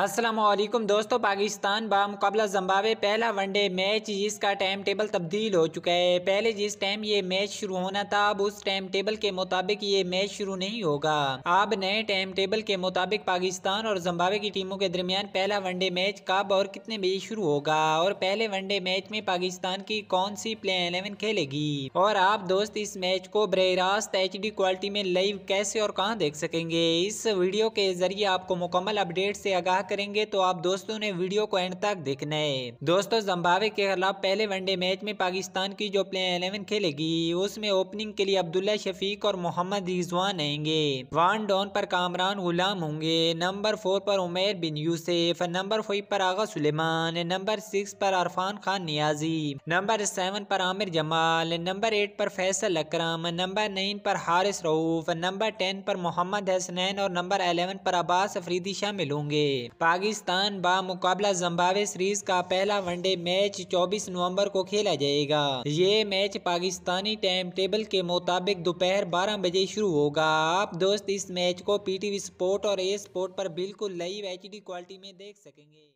असलम दोस्तों पाकिस्तान मुकाबला जम्बावे पहला वनडे मैच जिसका टाइम टेबल तब्दील हो चुका है पहले जिस टाइम ये मैच शुरू होना था अब उस टाइम टेबल के मुताबिक ये मैच शुरू नहीं होगा अब नए टाइम टेबल के मुताबिक पाकिस्तान और जम्बावे की टीमों के दरमियान पहला वनडे मैच कब और कितने बजे शुरू होगा और पहले वनडे मैच में पाकिस्तान की कौन सी प्ले एलेवन खेलेगी और आप दोस्त इस मैच को बरह रास्त एच क्वालिटी में लाइव कैसे और कहाँ देख सकेंगे इस वीडियो के जरिए आपको मुकम्मल अपडेट से आगाह करेंगे तो आप दोस्तों ने वीडियो को एंड तक देखना है दोस्तों जम्बावे के खिलाफ पहले वनडे मैच में पाकिस्तान की जो प्लेयर इलेवन खेलेगी उसमें ओपनिंग के लिए अब्दुल्ला शफीक और मोहम्मद रिजवान आएंगे वन डॉन पर कामरान गुलाम होंगे नंबर फोर पर उमेर बिन यूसेफ नंबर फाइव पर आगा सुलेमान नंबर सिक्स पर अरफान खान नियाजी नंबर सेवन पर आमिर जमाल नंबर एट पर फैसल अक्रम नंबर नाइन पर हारिस रऊफ नंबर टेन पर मोहम्मद हसनैन और नंबर अलेवन पर अब्बास अफरीदी शामिल होंगे पाकिस्तान बामुकाबला जम्बावे सीरीज का पहला वनडे मैच 24 नवंबर को खेला जाएगा ये मैच पाकिस्तानी टाइम टेबल के मुताबिक दोपहर 12 बजे शुरू होगा आप दोस्त इस मैच को पीटीवी स्पोर्ट और ए स्पोर्ट पर बिल्कुल लाइव एच क्वालिटी में देख सकेंगे